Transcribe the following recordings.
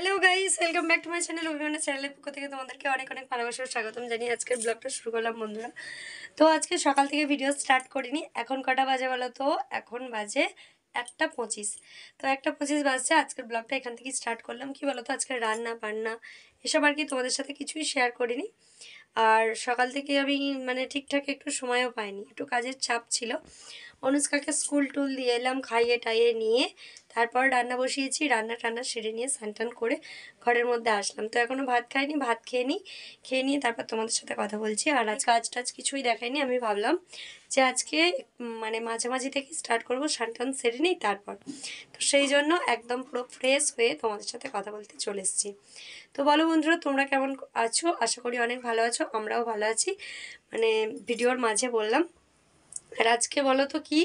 Hello guys welcome back to my channel অভিমানের চ্যানেলের পক্ষ থেকে তোমাদেরকে অনেক অনেক ভালোবাসা স্বাগতম জানিয়ে আজকের ব্লগটা শুরু করলাম বন্ধুরা তো আজকে সকাল থেকে ভিডিও স্টার্ট করিনি এখন কটা বাজে বলো তো এখন বাজে একটা পঁচিশ তো একটা পঁচিশ বাজছে আজকের ব্লগটা এখান থেকে স্টার্ট করলাম কি বলো তো আজকে রান্না বান্না এসব আর কি তোমাদের সাথে কিছুই শেয়ার করিনি আর সকাল থেকে আমি মানে ঠিকঠাক একটু সময়ও পাইনি একটু কাজের চাপ ছিল অনুষ্কাকে স্কুল টুল দিয়ে এলাম খাইয়ে টাইয়ে নিয়ে তারপর রান্না বসিয়েছি রান্না টান্না সেরে নিয়ে স্নান করে ঘরের মধ্যে আসলাম তো এখনও ভাত খাইনি ভাত খেয়ে নিই খেয়ে নিয়ে তারপর তোমাদের সাথে কথা বলছি আর আজ কাজ টাজ কিছুই দেখাইনি আমি ভাবলাম যে আজকে মানে মাঝামাঝি থেকে স্টার্ট করবো স্নান সেরে নিই তারপর তো সেই জন্য একদম পুরো ফ্রেশ হয়ে তোমাদের সাথে কথা বলতে চলে এসেছি তো বলো বন্ধুরা তোমরা কেমন আছো আশা করি অনেক ভালো আছো আমরাও ভালো আছি মানে ভিডিওর মাঝে বললাম আর আজকে বলো তো কি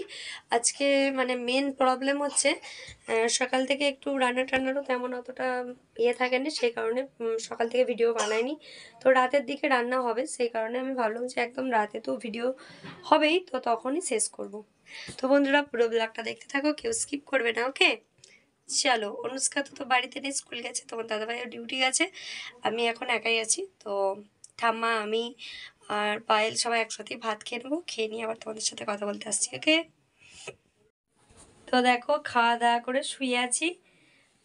আজকে মানে মেন প্রবলেম হচ্ছে সকাল থেকে একটু রান্না টান্নারও তেমন অতটা ইয়ে থাকে না সেই কারণে সকাল থেকে ভিডিও বানাইনি তো রাতের দিকে রান্না হবে সেই কারণে আমি ভাবলাম যে একদম রাতে তো ভিডিও হবেই তো তখনই শেষ করব। তো বন্ধুরা পুরো ব্লগটা দেখতে থাকো কেউ স্কিপ করবে না ওকে চলো অনুষ্কা তো বাড়িতে নেই স্কুল গেছে তোমার দাদাভাইও ডিউটি গেছে আমি এখন একাই আছি তো ঠাম্মা আমি আর পায়েল সবাই একসাথেই ভাত খেয়ে নেবো খেয়ে নিয়ে আবার তোমাদের সাথে কথা বলতে আসছি ওকে তো দেখো খাওয়া দাওয়া করে শুয়ে আছি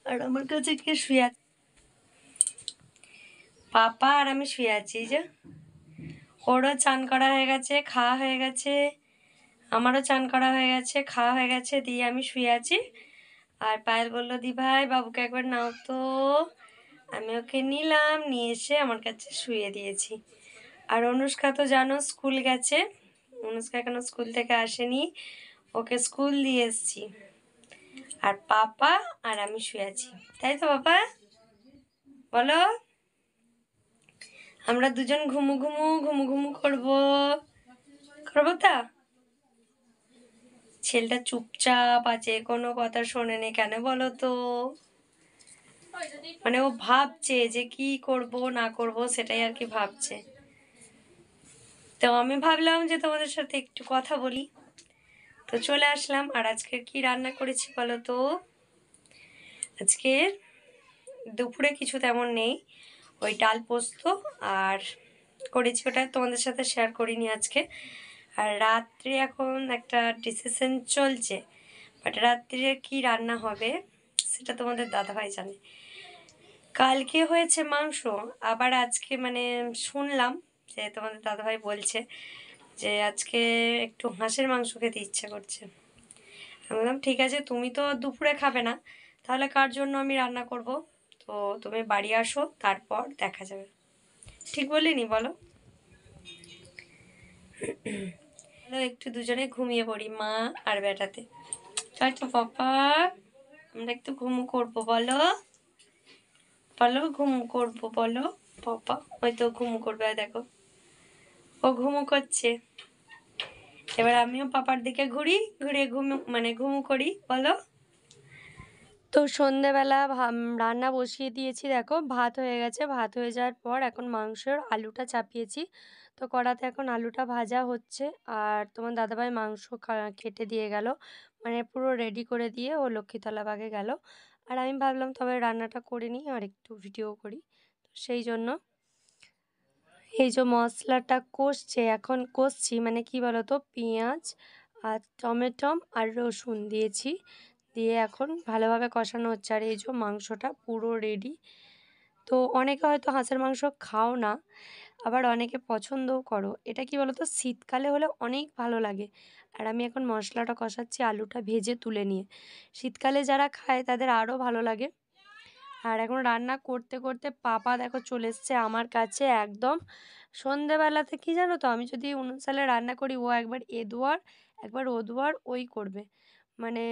আর আমার কাছে কে শুয়ে আছে পাপা আর আমি শুয়ে আছি যে ওরও চান করা হয়ে গেছে খাওয়া হয়ে গেছে আমারও চান করা হয়ে গেছে খাওয়া হয়ে গেছে দিয়ে আমি শুয়ে আছি আর পায়েল বলল দি ভাই বাবুকে একবার নাও তো আমি ওকে নিলাম নিয়ে এসে আমার কাছে শুয়ে দিয়েছি আর অনুষ্কা তো জানো স্কুল গেছে অনুষ্কা এখনো স্কুল থেকে আসেনি ওকে স্কুল দিয়ে এসছি আর পাপা আর আমি শুয়ে আছি তাই তো পাপা বলো আমরা দুজন ঘুমু ঘুমু ঘুমু ঘুমু করবো করবো তা ছেলেটা চুপচাপ আছে কোনো কথা শোনেনি কেন বলো তো মানে ও ভাবছে যে কি করব না করব সেটাই আর কি ভাবছে তো আমি ভাবলাম যে তোমাদের সাথে একটু কথা বলি তো চলে আসলাম আর আজকে কি রান্না করেছি বলো তো আজকে দুপুরে কিছু তেমন নেই ওই ডাল পোস্ত আর করেছি ওটা তোমাদের সাথে শেয়ার করিনি আজকে আর রাত্রে এখন একটা ডিসিশন চলছে বাট রাত্রে কি রান্না হবে সেটা তোমাদের দাদাভাই জানে কালকে হয়েছে মাংস আবার আজকে মানে শুনলাম যে তোমাদের দাদাভাই বলছে যে আজকে একটু হাঁসের মাংস খেতে ইচ্ছা করছে আমি বললাম ঠিক আছে তুমি তো দুপুরে খাবে না তাহলে কার জন্য আমি রান্না করব তো তুমি বাড়ি আসো তারপর দেখা যাবে ঠিক বলিনি বলো একটু দুজনে ঘুমিয়ে পড়ি মা আর বেটাতে চাচা পাপা আমরা একটু ঘুমু করবো বলো বলো ঘুম করবো বলো পাপা হয়তো ঘুমু করবে দেখো ও ঘুমু করছে এবার আমিও পাপার দিকে ঘুরি ঘুরে ঘুমু মানে ঘুমু করি বলো তো সন্ধেবেলা রান্না বসিয়ে দিয়েছি দেখো ভাত হয়ে গেছে ভাত হয়ে যাওয়ার পর এখন মাংসের আলুটা চাপিয়েছি তো কড়াতে এখন আলুটা ভাজা হচ্ছে আর তোমার দাদাভাই মাংস কেটে দিয়ে গেল মানে পুরো রেডি করে দিয়ে ও লক্ষ্মীতলা বাগে গেল আর আমি ভাবলাম তবে রান্নাটা করে নিই আর একটু ভিডিও করি তো সেই জন্য এই যে মশলাটা কষছে এখন কষছি মানে কি বলতো পেঁয়াজ আর টমেটম আর রসুন দিয়েছি দিয়ে এখন ভালোভাবে কষানো হচ্ছে আর এই যে মাংসটা পুরো রেডি তো অনেকে হয়তো হাঁসের মাংস খাও না আবার অনেকে পছন্দও করো এটা কি বলতো শীতকালে হলে অনেক ভালো লাগে আর আমি এখন মশলাটা কষাচ্ছি আলুটা ভেজে তুলে নিয়ে শীতকালে যারা খায় তাদের আরও ভালো লাগে আর এখন রান্না করতে করতে পাপা দেখো চলে এসছে আমার কাছে একদম সন্ধেবেলাতে কি জানো তো আমি যদি উনুন সালে রান্না করি ও একবার এদুয়ার একবার ওদুয়ার ওই করবে মানে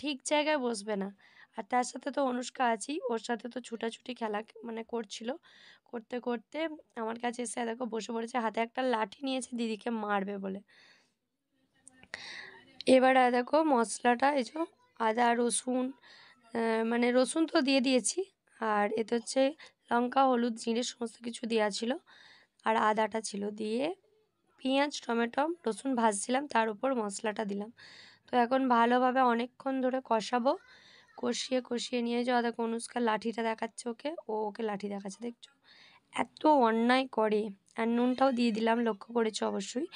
ঠিক জায়গায় বসবে না আর তার সাথে তো অনুষ্কা আছি ওর সাথে তো ছুটাছুটি খেলা মানে করছিল করতে করতে আমার কাছে এসে দেখো বসে পড়েছে হাতে একটা লাঠি নিয়েছে দিদিকে মারবে বলে এবার দেখো মশলাটা এই যে আদা রসুন মানে রসুন তো দিয়ে দিয়েছি আর এতে হচ্ছে লঙ্কা হলুদ জিরে সমস্ত কিছু দেওয়া ছিল আর আদাটা ছিল দিয়ে পেঁয়াজ টমেটো রসুন ভাজছিলাম তার উপর মশলাটা দিলাম তো এখন ভালোভাবে অনেকক্ষণ ধরে কষাবো কষিয়ে কষিয়ে নিয়ে যাওয়া দেখো অনুষ্কার লাঠিটা দেখাচ্ছে ওকে ও ওকে লাঠি দেখাচ্ছে দেখছো এত অন্যায় করে আর নুনটাও দিয়ে দিলাম লক্ষ্য করেছো অবশ্যই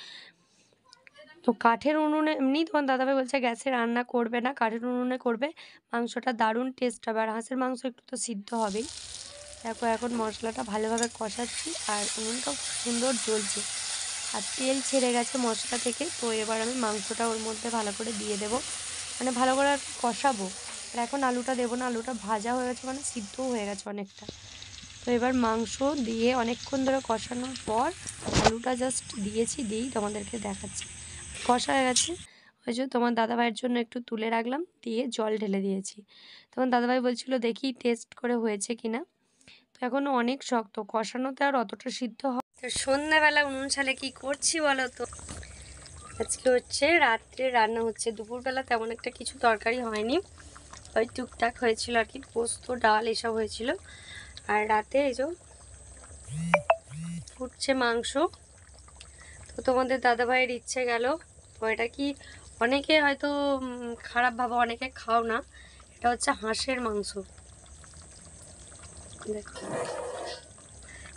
তো কাঠের উনুনে এমনি তোমার দাদাভাই বলছে গ্যাসে রান্না করবে না কাঠের উনুনে করবে মাংসটা দারুণ টেস্ট হবে আর হাঁসের মাংস একটু তো সিদ্ধ হবেই দেখো এখন মশলাটা ভালোভাবে কষাচ্ছি আর উনুনটা খুব সুন্দর জ্বলছে আর তেল ছেড়ে গেছে মশলা থেকে তো এবার আমি মাংসটা ওর মধ্যে ভালো করে দিয়ে দেব মানে ভালো করে কষাবো আর এখন আলুটা দেবো না আলুটা ভাজা হয়ে গেছে মানে সিদ্ধও হয়ে গেছে অনেকটা তো এবার মাংস দিয়ে অনেকক্ষণ ধরে কষানোর পর আলুটা জাস্ট দিয়েছি দিয়েই তোমাদেরকে দেখাচ্ছি কষা হয়ে গেছে ওই যে তোমার দাদাভাইয়ের জন্য একটু তুলে রাখলাম দিয়ে জল ঢেলে দিয়েছি তখন দাদাভাই বলছিল দেখি টেস্ট করে হয়েছে কিনা তো এখনও অনেক শক্ত কষানোতে আর অতটা সিদ্ধ হয় তো সন্ধ্যাবেলা উনুন সালে কী করছি বলো তো আজকে হচ্ছে রাত্রে রান্না হচ্ছে দুপুরবেলা তেমন একটা কিছু তরকারি হয়নি ওই টুকটাক হয়েছিল আর কি পোস্ত ডাল এসব হয়েছিল আর রাতে এই যে ফুটছে মাংস তো তোমাদের দাদাভাইয়ের ইচ্ছে গেল তো এটা কি অনেকে হয়তো খারাপ ভাবে অনেকে খাও না এটা হচ্ছে হাঁসের মাংস এখনো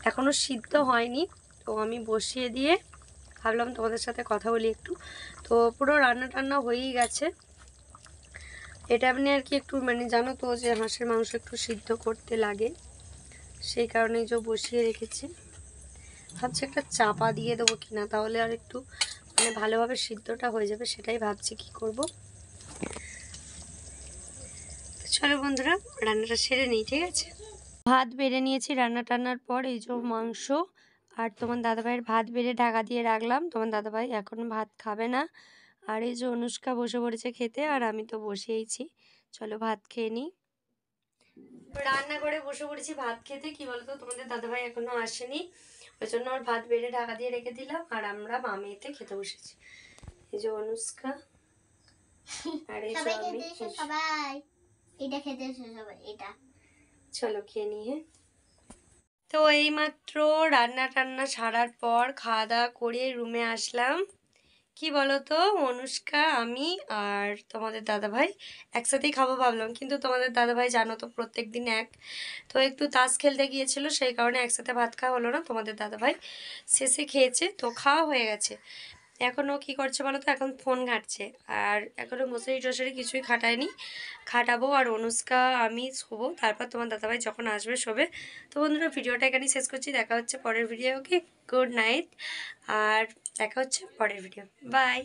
এখনও সিদ্ধ হয়নি তো আমি বসিয়ে দিয়ে ভাবলাম তোমাদের সাথে কথা বলি একটু তো পুরো রান্না টান্না হয়েই গেছে এটা আপনি আর কি একটু মানে জানো তো যে হাঁসের মাংস একটু সিদ্ধ করতে লাগে সেই কারণেই যে বসিয়ে রেখেছি ভাবছি একটা চাপা দিয়ে দেবো কিনা তাহলে আর একটু মানে ভালোভাবে সিদ্ধটা হয়ে যাবে সেটাই ভাবছি কি করব চলো বন্ধুরা রান্নাটা সেরে নিই ঠিক আছে ভাত বেড়ে নিয়েছি রান্না টান্নার পর এই যে মাংস আর তোমার দাদাভাইয়ের ভাত বেড়ে ঢাকা দিয়ে রাখলাম তোমার দাদাভাই এখন ভাত খাবে না আর এই যে অনুষ্কা বসে পড়েছে খেতে আর আমি তো বসেইছি চলো ভাত খেয়ে নিই রান্না করে বসে পড়েছি ভাত খেতে কি বলতো তোমাদের দাদাভাই এখনো আসেনি ওই জন্য ওর ভাত বেড়ে ঢাকা দিয়ে রেখে দিলাম আর আমরা মামিতে খেতে বসেছি এই যে অনুষ্কা আর এই সবাই এটা খেতে সবাই এটা চলো খেয়ে নিয়ে তো এইমাত্র রান্না টান্না ছাড়ার পর খাওয়া দাওয়া করে রুমে আসলাম কি বলো তো অনুষ্কা আমি আর তোমাদের দাদাভাই একসাথেই খাবো ভাবলাম কিন্তু তোমাদের দাদাভাই জানো তো প্রত্যেক দিন এক তো একটু তাস খেলতে গিয়েছিল সেই কারণে একসাথে ভাত খাওয়া হলো না তোমাদের দাদাভাই শেষে খেয়েছে তো খাওয়া হয়ে গেছে এখনও কী করছে বলো তো এখন ফোন ঘাঁটছে আর এখনও মশারি টসারি কিছুই খাটায়নি খাটাবো আর অনুষ্কা আমি শোবো তারপর তোমার দাদাভাই যখন আসবে শোবে তো বন্ধুরা ভিডিওটা এখানেই শেষ করছি দেখা হচ্ছে পরের ভিডিও ওকে গুড নাইট আর দেখা হচ্ছে পরের ভিডিও বাই